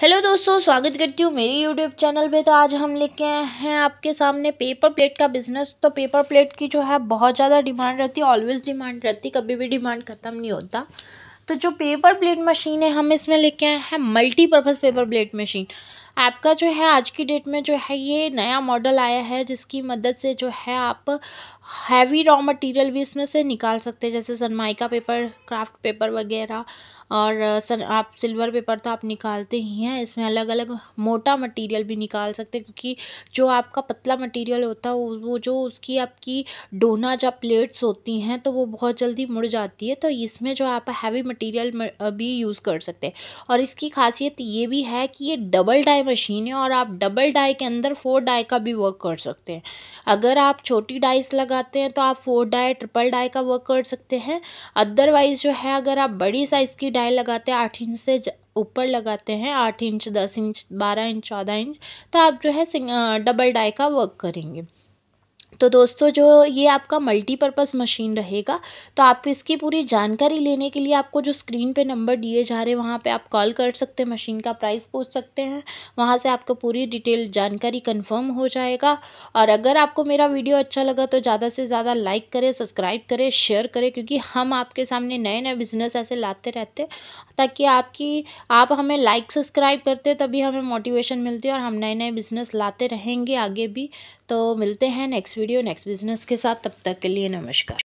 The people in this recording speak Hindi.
हेलो दोस्तों स्वागत करती हूँ मेरी यूट्यूब चैनल पे तो आज हम लेके आए हैं आपके सामने पेपर प्लेट का बिज़नेस तो पेपर प्लेट की जो है बहुत ज़्यादा डिमांड रहती है ऑलवेज़ डिमांड रहती कभी भी डिमांड ख़त्म नहीं होता तो जो पेपर प्लेट मशीन है हम इसमें लेके आए हैं multipurpose paper plate machine app का जो है आज की डेट में जो है ये नया मॉडल आया है जिसकी मदद से जो है आप हैवी रॉ मटेरियल भी इसमें से निकाल सकते हैं जैसे सनमाइका पेपर क्राफ्ट पेपर वगैरह और सन uh, आप सिल्वर पेपर तो आप निकालते ही हैं इसमें अलग अलग मोटा मटेरियल भी निकाल सकते हैं क्योंकि जो आपका पतला मटेरियल होता है वो जो उसकी आपकी डोना जब प्लेट्स होती हैं तो वो बहुत जल्दी मुड़ जाती है तो इसमें जो आप हैवी मटेरियल भी यूज़ कर सकते हैं और इसकी खासियत ये भी है कि ये डबल डायमंड मशीन है और आप डबल डाई के अंदर फोर डाई का भी वर्क कर सकते हैं अगर आप छोटी डाइस लगाते हैं तो आप फोर डाई ट्रिपल डाई का वर्क कर सकते हैं अदरवाइज़ जो है अगर आप बड़ी साइज़ की डाई लगाते हैं आठ इंच से ऊपर लगाते हैं आठ इंच दस इंच बारह इंच चौदह इंच तो आप जो है डबल डाई का वर्क करेंगे तो दोस्तों जो ये आपका मल्टीपर्पज़ मशीन रहेगा तो आप इसकी पूरी जानकारी लेने के लिए आपको जो स्क्रीन पे नंबर दिए जा रहे हैं वहाँ पे आप कॉल कर सकते हैं मशीन का प्राइस पूछ सकते हैं वहाँ से आपको पूरी डिटेल जानकारी कंफर्म हो जाएगा और अगर आपको मेरा वीडियो अच्छा लगा तो ज़्यादा से ज़्यादा लाइक करें सब्सक्राइब करें शेयर करें क्योंकि हम आपके सामने नए नए बिज़नेस ऐसे लाते रहते ताकि आपकी आप हमें लाइक सब्सक्राइब करते तभी हमें मोटिवेशन मिलती है और हम नए नए बिज़नेस लाते रहेंगे आगे भी तो मिलते हैं नेक्स्ट वीडियो नेक्स्ट बिजनेस के साथ तब तक के लिए नमस्कार